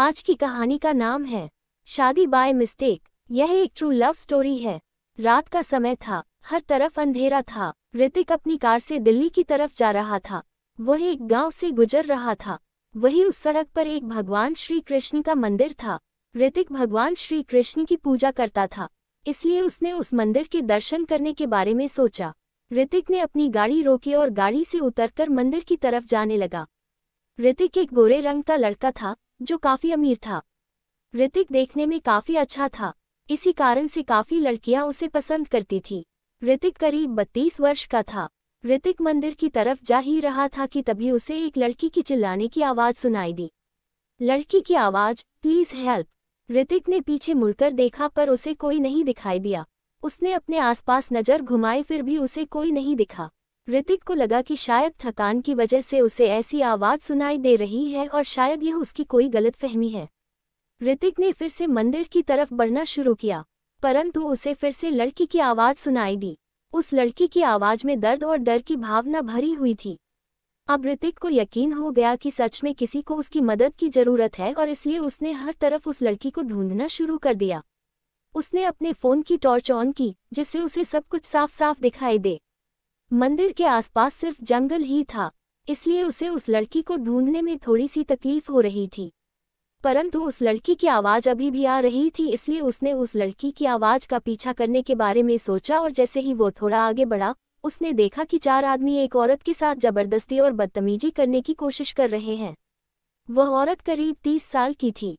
आज की कहानी का नाम है शादी बाय मिस्टेक यह एक ट्रू लव स्टोरी है रात का समय था हर तरफ अंधेरा था ऋतिक अपनी कार से दिल्ली की तरफ जा रहा था वह एक गांव से गुजर रहा था वही उस सड़क पर एक भगवान श्री कृष्ण का मंदिर था ऋतिक भगवान श्री कृष्ण की पूजा करता था इसलिए उसने उस मंदिर के दर्शन करने के बारे में सोचा ऋतिक ने अपनी गाड़ी रोकी और गाड़ी से उतरकर मंदिर की तरफ जाने लगा ऋतिक एक गोरे रंग का लड़का था जो काफी अमीर था ऋतिक देखने में काफी अच्छा था इसी कारण से काफी लड़कियां उसे पसंद करती थीं ऋतिक करीब बत्तीस वर्ष का था ऋतिक मंदिर की तरफ जा ही रहा था कि तभी उसे एक लड़की की चिल्लाने की आवाज़ सुनाई दी लड़की की आवाज़ प्लीज़ हेल्प ऋतिक ने पीछे मुड़कर देखा पर उसे कोई नहीं दिखाई दिया उसने अपने आसपास नज़र घुमाई फिर भी उसे कोई नहीं दिखा ऋतिक को लगा कि शायद थकान की वजह से उसे ऐसी आवाज़ सुनाई दे रही है और शायद यह उसकी कोई गलतफहमी है ऋतिक ने फिर से मंदिर की तरफ बढ़ना शुरू किया परंतु उसे फिर से लड़की की आवाज़ सुनाई दी उस लड़की की आवाज़ में दर्द और डर की भावना भरी हुई थी अब ऋतिक को यकीन हो गया कि सच में किसी को उसकी मदद की ज़रूरत है और इसलिए उसने हर तरफ उस लड़की को ढूंढना शुरू कर दिया उसने अपने फ़ोन की टॉर्च ऑन की जिससे उसे सब कुछ साफ साफ दिखाई दे मंदिर के आसपास सिर्फ जंगल ही था इसलिए उसे उस लड़की को ढूंढने में थोड़ी सी तकलीफ हो रही थी परंतु उस लड़की की आवाज़ अभी भी आ रही थी इसलिए उसने उस लड़की की आवाज़ का पीछा करने के बारे में सोचा और जैसे ही वो थोड़ा आगे बढ़ा उसने देखा कि चार आदमी एक औरत के साथ जबरदस्ती और बदतमीजी करने की कोशिश कर रहे हैं वह औरत करीब तीस साल की थी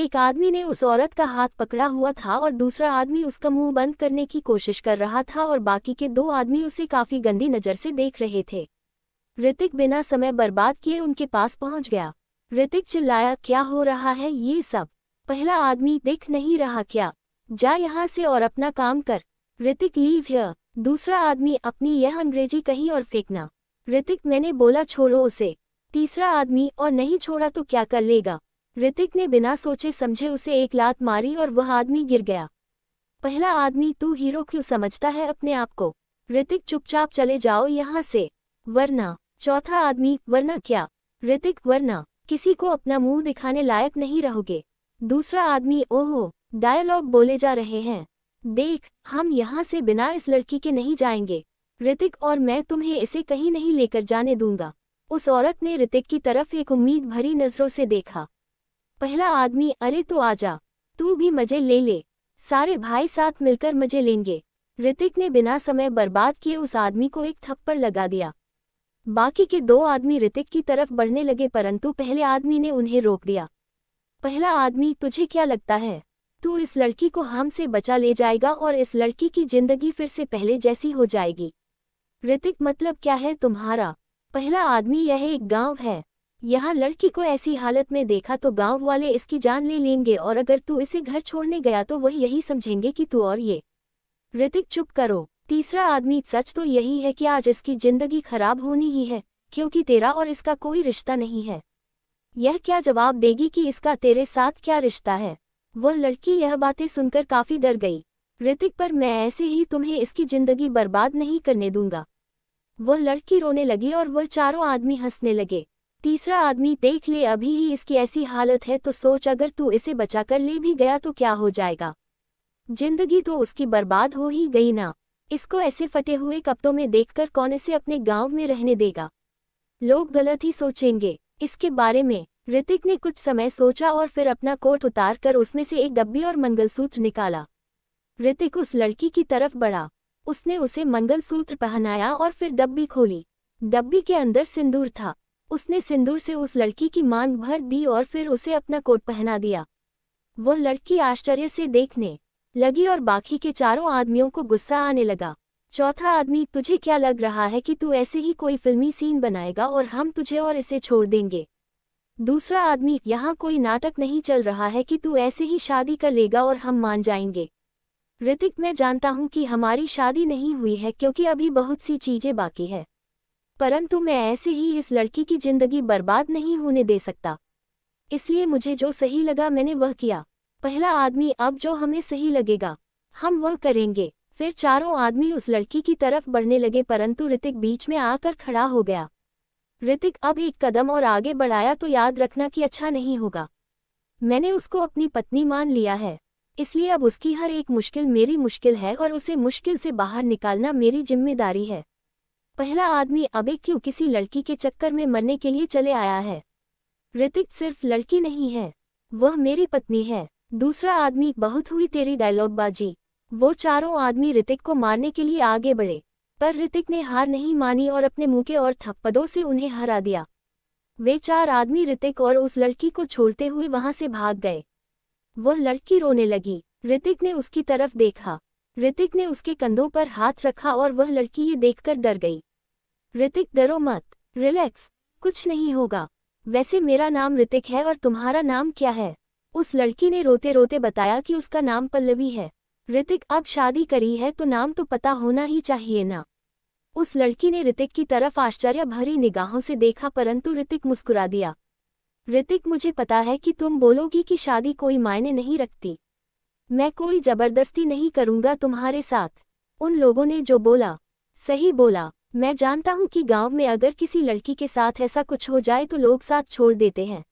एक आदमी ने उस औरत का हाथ पकड़ा हुआ था और दूसरा आदमी उसका मुंह बंद करने की कोशिश कर रहा था और बाकी के दो आदमी उसे काफी गंदी नज़र से देख रहे थे ऋतिक बिना समय बर्बाद किए उनके पास पहुंच गया ऋतिक चिल्लाया क्या हो रहा है ये सब पहला आदमी दिख नहीं रहा क्या जा यहाँ से और अपना काम कर ऋतिक लीव य दूसरा आदमी अपनी यह अंग्रेजी कहीं और फेंकना ऋतिक मैंने बोला छोड़ो उसे तीसरा आदमी और नहीं छोड़ा तो क्या कर लेगा ऋतिक ने बिना सोचे समझे उसे एक लात मारी और वह आदमी गिर गया पहला आदमी तू हीरो क्यों समझता है अपने आप को ऋतिक चुपचाप चले जाओ यहाँ से वरना चौथा आदमी वरना क्या ऋतिक वरना किसी को अपना मुंह दिखाने लायक नहीं रहोगे दूसरा आदमी ओहो डायलॉग बोले जा रहे हैं देख हम यहाँ से बिना इस लड़की के नहीं जाएंगे ऋतिक और मैं तुम्हें इसे कहीं नहीं लेकर जाने दूंगा उस औरत ने ऋतिक की तरफ एक उम्मीद भरी नजरों से देखा पहला आदमी अरे तो आजा तू भी मजे ले ले सारे भाई साथ मिलकर मजे लेंगे ऋतिक ने बिना समय बर्बाद किए उस आदमी को एक थप्पड़ लगा दिया बाकी के दो आदमी ऋतिक की तरफ बढ़ने लगे परंतु पहले आदमी ने उन्हें रोक दिया पहला आदमी तुझे क्या लगता है तू इस लड़की को हम से बचा ले जाएगा और इस लड़की की जिंदगी फिर से पहले जैसी हो जाएगी ऋतिक मतलब क्या है तुम्हारा पहला आदमी यह एक गांव है यहाँ लड़की को ऐसी हालत में देखा तो गांव वाले इसकी जान ले लेंगे और अगर तू इसे घर छोड़ने गया तो वह यही समझेंगे कि तू और ये ऋतिक चुप करो तीसरा आदमी सच तो यही है कि आज इसकी जिंदगी खराब होनी ही है क्योंकि तेरा और इसका कोई रिश्ता नहीं है यह क्या जवाब देगी कि इसका तेरे साथ क्या रिश्ता है वह लड़की यह बातें सुनकर काफी डर गई ऋतिक पर मैं ऐसे ही तुम्हें इसकी जिंदगी बर्बाद नहीं करने दूंगा वह लड़की रोने लगी और वह चारों आदमी हंसने लगे तीसरा आदमी देख ले अभी ही इसकी ऐसी हालत है तो सोच अगर तू इसे बचाकर ले भी गया तो क्या हो जाएगा जिंदगी तो उसकी बर्बाद हो ही गई ना इसको ऐसे फटे हुए कपड़ों में देखकर कौन इसे अपने गांव में रहने देगा लोग गलत ही सोचेंगे इसके बारे में ऋतिक ने कुछ समय सोचा और फिर अपना कोट उतार कर उसमें से एक डब्बी और मंगलसूत्र निकाला ऋतिक उस लड़की की तरफ बढ़ा उसने उसे मंगलसूत्र पहनाया और फिर डब्बी खोली डब्बी के अंदर सिंदूर था उसने सिंदूर से उस लड़की की मांग भर दी और फिर उसे अपना कोट पहना दिया वह लड़की आश्चर्य से देखने लगी और बाकी के चारों आदमियों को गुस्सा आने लगा चौथा आदमी तुझे क्या लग रहा है कि तू ऐसे ही कोई फिल्मी सीन बनाएगा और हम तुझे और इसे छोड़ देंगे दूसरा आदमी यहाँ कोई नाटक नहीं चल रहा है कि तू ऐसे ही शादी कर लेगा और हम मान जाएंगे ऋतिक मैं जानता हूँ कि हमारी शादी नहीं हुई है क्योंकि अभी बहुत सी चीज़ें बाकी है परंतु मैं ऐसे ही इस लड़की की जिंदगी बर्बाद नहीं होने दे सकता इसलिए मुझे जो सही लगा मैंने वह किया पहला आदमी अब जो हमें सही लगेगा हम वह करेंगे फिर चारों आदमी उस लड़की की तरफ बढ़ने लगे परंतु ऋतिक बीच में आकर खड़ा हो गया ऋतिक अब एक कदम और आगे बढ़ाया तो याद रखना कि अच्छा नहीं होगा मैंने उसको अपनी पत्नी मान लिया है इसलिए अब उसकी हर एक मुश्किल मेरी मुश्किल है और उसे मुश्किल से बाहर निकालना मेरी जिम्मेदारी है पहला आदमी अबे क्यों किसी लड़की के चक्कर में मरने के लिए चले आया है ऋतिक सिर्फ लड़की नहीं है वह मेरी पत्नी है दूसरा आदमी बहुत हुई तेरी डायलॉगबाजी वो चारों आदमी ऋतिक को मारने के लिए आगे बढ़े पर ऋतिक ने हार नहीं मानी और अपने के और थप्पड़ों से उन्हें हरा दिया वे चार आदमी ऋतिक और उस लड़की को छोड़ते हुए वहां से भाग गए वह लड़की रोने लगी ऋतिक ने उसकी तरफ देखा ऋतिक ने उसके कंधों पर हाथ रखा और वह लड़की ये देखकर डर गई ऋतिक डरो मत रिलैक्स कुछ नहीं होगा वैसे मेरा नाम ऋतिक है और तुम्हारा नाम क्या है उस लड़की ने रोते रोते बताया कि उसका नाम पल्लवी है ऋतिक अब शादी करी है तो नाम तो पता होना ही चाहिए ना उस लड़की ने ऋतिक की तरफ आश्चर्य भरी निगाहों से देखा परंतु ऋतिक मुस्कुरा दिया ऋतिक मुझे पता है कि तुम बोलोगी कि शादी कोई मायने नहीं रखती मैं कोई जबरदस्ती नहीं करूंगा तुम्हारे साथ उन लोगों ने जो बोला सही बोला मैं जानता हूं कि गांव में अगर किसी लड़की के साथ ऐसा कुछ हो जाए तो लोग साथ छोड़ देते हैं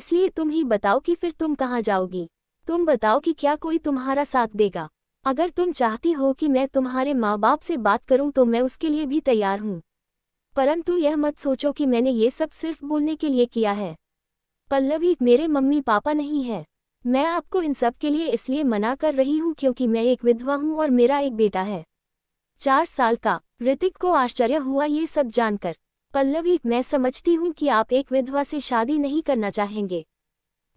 इसलिए तुम ही बताओ कि फिर तुम कहाँ जाओगी तुम बताओ कि क्या कोई तुम्हारा साथ देगा अगर तुम चाहती हो कि मैं तुम्हारे माँ बाप से बात करूं तो मैं उसके लिए भी तैयार हूं परंतु यह मत सोचो कि मैंने ये सब सिर्फ बोलने के लिए किया है पल्लवी मेरे मम्मी पापा नहीं है मैं आपको इन सब के लिए इसलिए मना कर रही हूँ क्योंकि मैं एक विधवा हूँ और मेरा एक बेटा है चार साल का ऋतिक को आश्चर्य हुआ ये सब जानकर पल्लवी मैं समझती हूँ कि आप एक विधवा से शादी नहीं करना चाहेंगे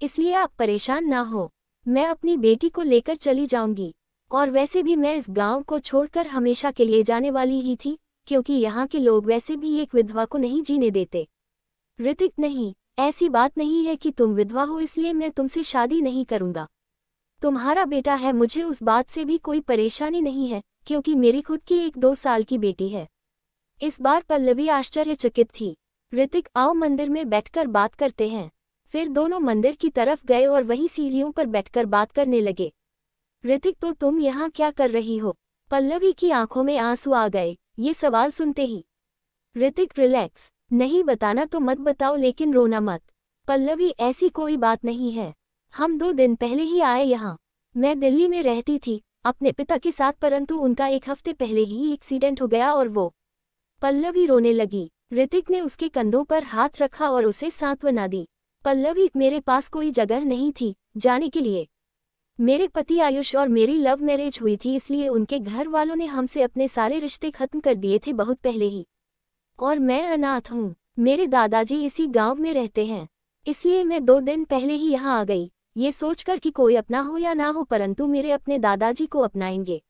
इसलिए आप परेशान ना हो मैं अपनी बेटी को लेकर चली जाऊंगी और वैसे भी मैं इस गांव को छोड़कर हमेशा के लिए जाने वाली ही थी क्योंकि यहाँ के लोग वैसे भी एक विधवा को नहीं जीने देते ऋतिक नहीं ऐसी बात नहीं है कि तुम विधवा हो इसलिए मैं तुमसे शादी नहीं करूंगा तुम्हारा बेटा है मुझे उस बात से भी कोई परेशानी नहीं है क्योंकि मेरी खुद की एक दो साल की बेटी है इस बार पल्लवी आश्चर्यचकित थी ऋतिक आओ मंदिर में बैठकर बात करते हैं फिर दोनों मंदिर की तरफ गए और वहीं सीढ़ियों पर बैठकर बात करने लगे ऋतिक तो तुम यहाँ क्या कर रही हो पल्लवी की आंखों में आंसू आ गए ये सवाल सुनते ही ऋतिक रिलैक्स नहीं बताना तो मत बताओ लेकिन रोना मत पल्लवी ऐसी कोई बात नहीं है हम दो दिन पहले ही आए यहाँ मैं दिल्ली में रहती थी अपने पिता के साथ परंतु उनका एक हफ्ते पहले ही एक्सीडेंट हो गया और वो पल्लवी रोने लगी ऋतिक ने उसके कंधों पर हाथ रखा और उसे सांत्वना दी पल्लवी मेरे पास कोई जगह नहीं थी जाने के लिए मेरे पति आयुष और मेरी लव मैरिज हुई थी इसलिए उनके घर वालों ने हमसे अपने सारे रिश्ते खत्म कर दिए थे बहुत पहले ही और मैं अनाथ हूँ मेरे दादाजी इसी गांव में रहते हैं इसलिए मैं दो दिन पहले ही यहाँ आ गई ये सोचकर कि कोई अपना हो या ना हो परंतु मेरे अपने दादाजी को अपनाएंगे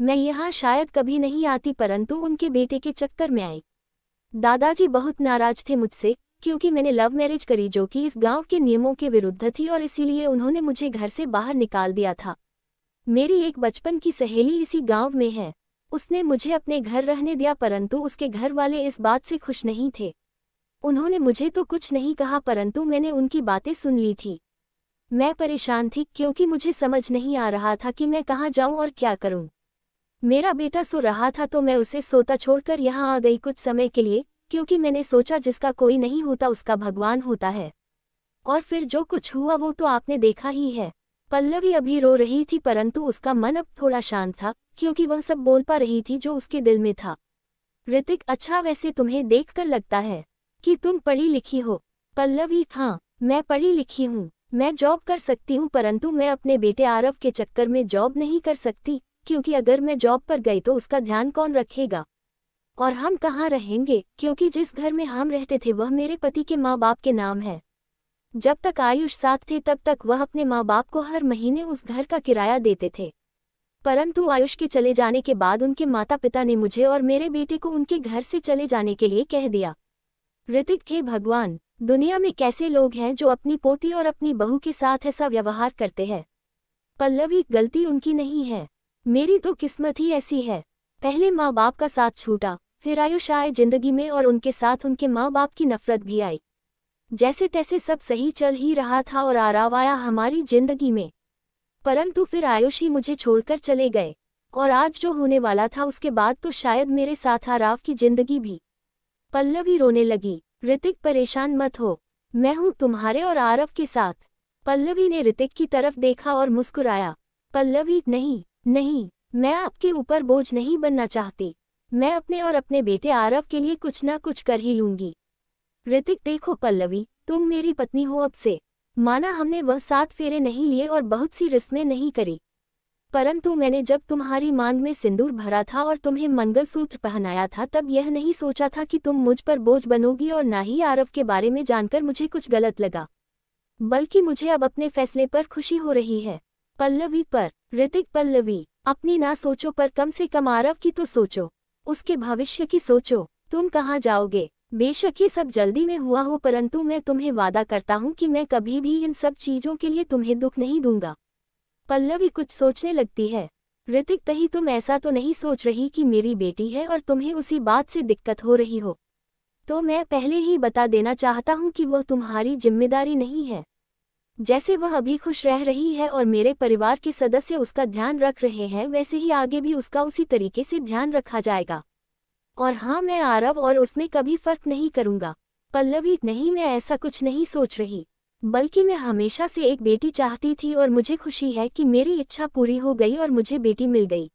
मैं यहाँ शायद कभी नहीं आती परंतु उनके बेटे के चक्कर में आई दादाजी बहुत नाराज थे मुझसे क्योंकि मैंने लव मैरिज करी जो कि इस गांव के नियमों के विरुद्ध थी और इसीलिए उन्होंने मुझे घर से बाहर निकाल दिया था मेरी एक बचपन की सहेली इसी गांव में है उसने मुझे अपने घर रहने दिया परंतु उसके घर वाले इस बात से खुश नहीं थे उन्होंने मुझे तो कुछ नहीं कहा परंतु मैंने उनकी बातें सुन ली थी मैं परेशान थी क्योंकि मुझे समझ नहीं आ रहा था कि मैं कहाँ जाऊँ और क्या करूँ मेरा बेटा सो रहा था तो मैं उसे सोता छोड़कर यहाँ आ गई कुछ समय के लिए क्योंकि मैंने सोचा जिसका कोई नहीं होता उसका भगवान होता है और फिर जो कुछ हुआ वो तो आपने देखा ही है पल्लवी अभी रो रही थी परंतु उसका मन अब थोड़ा शांत था क्योंकि वह सब बोल पा रही थी जो उसके दिल में था ऋतिक अच्छा वैसे तुम्हें देखकर लगता है कि तुम पढ़ी लिखी हो पल्लवी हाँ मैं पढ़ी लिखी हूँ मैं जॉब कर सकती हूँ परंतु मैं अपने बेटे आरव के चक्कर में जॉब नहीं कर सकती क्योंकि अगर मैं जॉब पर गई तो उसका ध्यान कौन रखेगा और हम कहाँ रहेंगे क्योंकि जिस घर में हम रहते थे वह मेरे पति के माँ बाप के नाम है जब तक आयुष साथ थे तब तक वह अपने माँ बाप को हर महीने उस घर का किराया देते थे परंतु आयुष के चले जाने के बाद उनके माता पिता ने मुझे और मेरे बेटे को उनके घर से चले जाने के लिए कह दिया ऋतिक थे भगवान दुनिया में कैसे लोग हैं जो अपनी पोती और अपनी बहू के साथ ऐसा व्यवहार करते हैं पल्लवी गलती उनकी नहीं है मेरी तो किस्मत ही ऐसी है पहले माँ बाप का साथ छूटा फिर आयुष आए जिंदगी में और उनके साथ उनके माँ बाप की नफरत भी आई जैसे तैसे सब सही चल ही रहा था और आराव आया हमारी जिंदगी में परंतु फिर आयुष ही मुझे छोड़कर चले गए और आज जो होने वाला था उसके बाद तो शायद मेरे साथ आराव की जिंदगी भी पल्लवी रोने लगी ऋतिक परेशान मत हो मैं हूँ तुम्हारे और आरव के साथ पल्लवी ने ऋतिक की तरफ देखा और मुस्कुराया पल्लवी नहीं नहीं मैं आपके ऊपर बोझ नहीं बनना चाहती मैं अपने और अपने बेटे आरव के लिए कुछ ना कुछ कर ही लूंगी ऋतिक देखो पल्लवी तुम मेरी पत्नी हो अब से माना हमने वह सात फेरे नहीं लिए और बहुत सी रस्में नहीं करी परंतु मैंने जब तुम्हारी मांग में सिंदूर भरा था और तुम्हें मंगलसूत्र पहनाया था तब यह नहीं सोचा था कि तुम मुझ पर बोझ बनोगी और ना ही आरव के बारे में जानकर मुझे कुछ गलत लगा बल्कि मुझे अब अपने फैसले पर खुशी हो रही है पल्लवी पर ऋतिक पल्लवी अपनी ना सोचो पर कम से कम आरव की तो सोचो उसके भविष्य की सोचो तुम कहाँ जाओगे बेशक ये सब जल्दी में हुआ हो परंतु मैं तुम्हें वादा करता हूँ कि मैं कभी भी इन सब चीज़ों के लिए तुम्हें दुख नहीं दूंगा पल्लवी कुछ सोचने लगती है ऋतिक कहीं तुम ऐसा तो नहीं सोच रही कि मेरी बेटी है और तुम्हें उसी बात से दिक्कत हो रही हो तो मैं पहले ही बता देना चाहता हूँ कि वह तुम्हारी जिम्मेदारी नहीं है जैसे वह अभी खुश रह रही है और मेरे परिवार के सदस्य उसका ध्यान रख रहे हैं वैसे ही आगे भी उसका उसी तरीके से ध्यान रखा जाएगा और हाँ मैं आरव और उसमें कभी फ़र्क नहीं करूँगा पल्लवी नहीं मैं ऐसा कुछ नहीं सोच रही बल्कि मैं हमेशा से एक बेटी चाहती थी और मुझे खुशी है कि मेरी इच्छा पूरी हो गई और मुझे बेटी मिल गई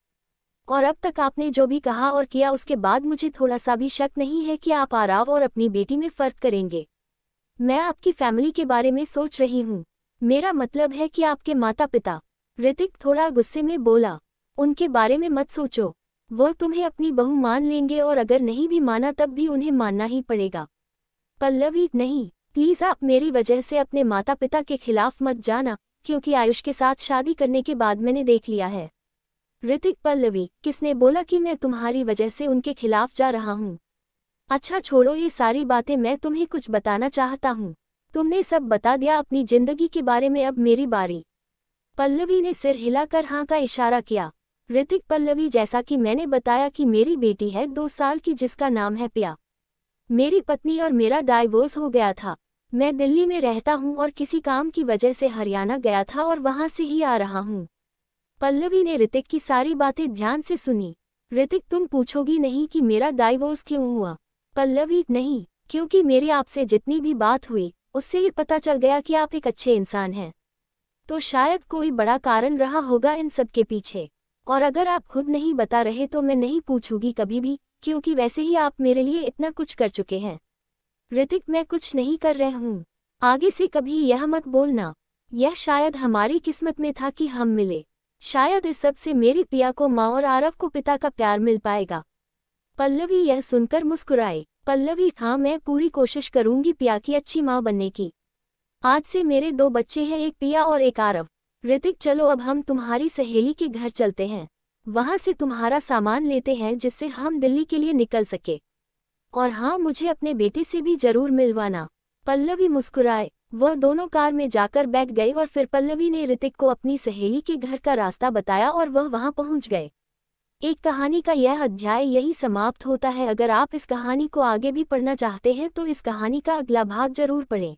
और अब तक आपने जो भी कहा और किया उसके बाद मुझे थोड़ा सा भी शक नहीं है कि आप आराव और अपनी बेटी में फ़र्क करेंगे मैं आपकी फैमिली के बारे में सोच रही हूँ मेरा मतलब है कि आपके माता पिता ऋतिक थोड़ा गुस्से में बोला उनके बारे में मत सोचो वह तुम्हें अपनी बहू मान लेंगे और अगर नहीं भी माना तब भी उन्हें मानना ही पड़ेगा पल्लवी नहीं प्लीज़ आप मेरी वजह से अपने माता पिता के खिलाफ मत जाना क्योंकि आयुष के साथ शादी करने के बाद मैंने देख लिया है ऋतिक पल्लवी किसने बोला कि मैं तुम्हारी वजह से उनके खिलाफ जा रहा हूँ अच्छा छोड़ो ये सारी बातें मैं तुम्हें कुछ बताना चाहता हूँ तुमने सब बता दिया अपनी जिंदगी के बारे में अब मेरी बारी पल्लवी ने सिर हिलाकर हाँ का इशारा किया ऋतिक पल्लवी जैसा कि मैंने बताया कि मेरी बेटी है दो साल की जिसका नाम है पिया मेरी पत्नी और मेरा डाइवोर्स हो गया था मैं दिल्ली में रहता हूँ और किसी काम की वजह से हरियाणा गया था और वहाँ से ही आ रहा हूँ पल्लवी ने ऋतिक की सारी बातें ध्यान से सुनी ऋतिक तुम पूछोगी नहीं कि मेरा डाइवोर्स क्यों हुआ पल्लवी नहीं क्योंकि मेरी आपसे जितनी भी बात हुई उससे ये पता चल गया कि आप एक अच्छे इंसान हैं तो शायद कोई बड़ा कारण रहा होगा इन सबके पीछे और अगर आप खुद नहीं बता रहे तो मैं नहीं पूछूंगी कभी भी क्योंकि वैसे ही आप मेरे लिए इतना कुछ कर चुके हैं ऋतिक मैं कुछ नहीं कर रहा हूँ आगे से कभी यह मत बोलना यह शायद हमारी किस्मत में था कि हम मिले शायद इस सब से मेरे पिया को माँ और आरव को पिता का प्यार मिल पाएगा पल्लवी यह सुनकर मुस्कुराए पल्लवी हाँ मैं पूरी कोशिश करूंगी पिया की अच्छी माँ बनने की आज से मेरे दो बच्चे हैं एक पिया और एक आरव ऋतिक चलो अब हम तुम्हारी सहेली के घर चलते हैं वहां से तुम्हारा सामान लेते हैं जिससे हम दिल्ली के लिए निकल सके और हाँ मुझे अपने बेटे से भी जरूर मिलवाना पल्लवी मुस्कुराए वह दोनों कार में जाकर बैठ गए और फिर पल्लवी ने ऋतिक को अपनी सहेली के घर का रास्ता बताया और वह वहां पहुंच गए एक कहानी का यह अध्याय यही समाप्त होता है अगर आप इस कहानी को आगे भी पढ़ना चाहते हैं तो इस कहानी का अगला भाग जरूर पढ़ें